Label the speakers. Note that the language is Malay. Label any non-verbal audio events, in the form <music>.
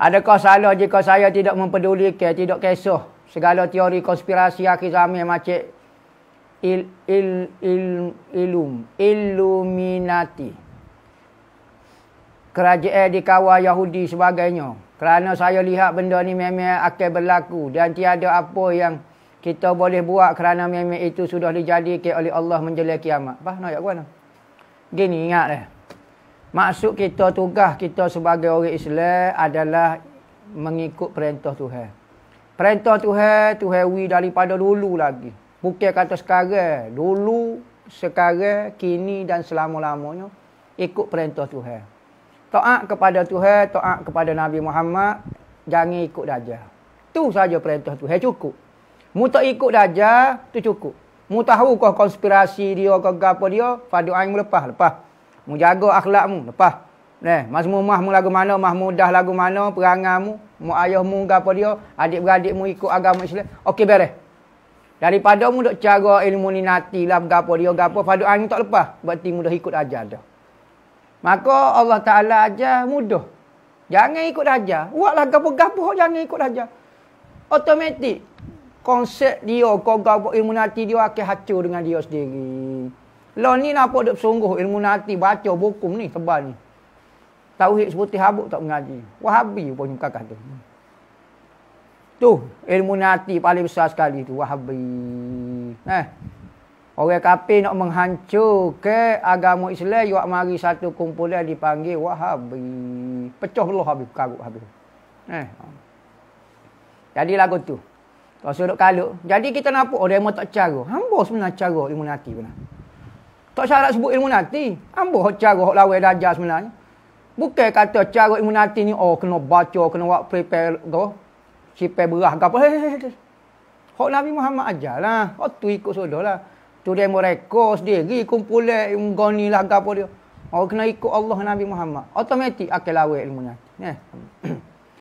Speaker 1: Adakah salah jika saya tidak mempedulikan, tidak kisah segala teori konspirasi akhir zaman macam il, il, il, ilum, illuminati. Kerajaan dikawal Yahudi sebagainya. Kerana saya lihat benda ni memang akan berlaku dan tiada apa yang kita boleh buat kerana memang itu sudah dijadikan oleh Allah menjelaki kiamat. Bah, nak ayat gua Gini ingat Eh. Maksud kita tugas kita sebagai orang Islam adalah mengikut perintah Tuhan. Perintah Tuhan, Tuhan wi daripada dulu lagi. Bukan kata sekarang, dulu, sekarang, kini dan selama-lamanya ikut perintah Tuhan. Taat kepada Tuhan, taat kepada Nabi Muhammad, jangan ikut dajal. Tu saja perintah Tuhan cukup. Mu tak ikut dajal, tu cukup. Mu tahu kau konspirasi dia ke apa dia, fadu aing melepas, lepas mu jaga akhlak mu lepas neh masmu mah mu lagu mana mah mudah lagu mana perangamu mu ayahmu ke apa dia adik-beradik mu ikut agama Islam okey beres daripada mu dok cara ilmu ni nanti lah gapo dia gapo padu angin tak lepas berarti mu dah ikut ajar dah maka Allah Taala ajar mudah jangan ikut ajar buatlah gapo-gapo jangan ikut ajar otomatik konsep dia kau gapo ilmu nati dia akan hancur dengan dia sendiri Lo lah, ni lah apa duk sungguh ilmu nati baca buku ni tebal ni. Tauhid seputih habuk tak mengaji. Wahabi pun kakak tu. Tu ilmu nati paling besar sekali tu Wahabi. Eh. Orang kafir nak menghancurkan agama Islam, buat mari satu kumpulan dipanggil Wahabi. Pecah belah habis karut habis. Eh. Ha. Jadi lagu tu. Kalau suruh kalut. Jadi kita apa orang oh, yang tak cara. Hamba sebenarnya cara ilmu nati pun. Tak syarat sebut ilmu nanti. Ambo cara hok lawai dajar sebenarnya. Bukan kata cara ilmu nanti ni oh kena baca, kena buat prepare go. Cipai berah ke apa. <laughs> Hok Nabi Muhammad ajarlah. Hok oh, tu ikut sudahlah. Tu dia mereka sendiri kumpul ngoni lah apa dia. Oh kena ikut Allah Nabi Muhammad. Automatik akan lawai ilmu nanti. Yeah. <clears throat>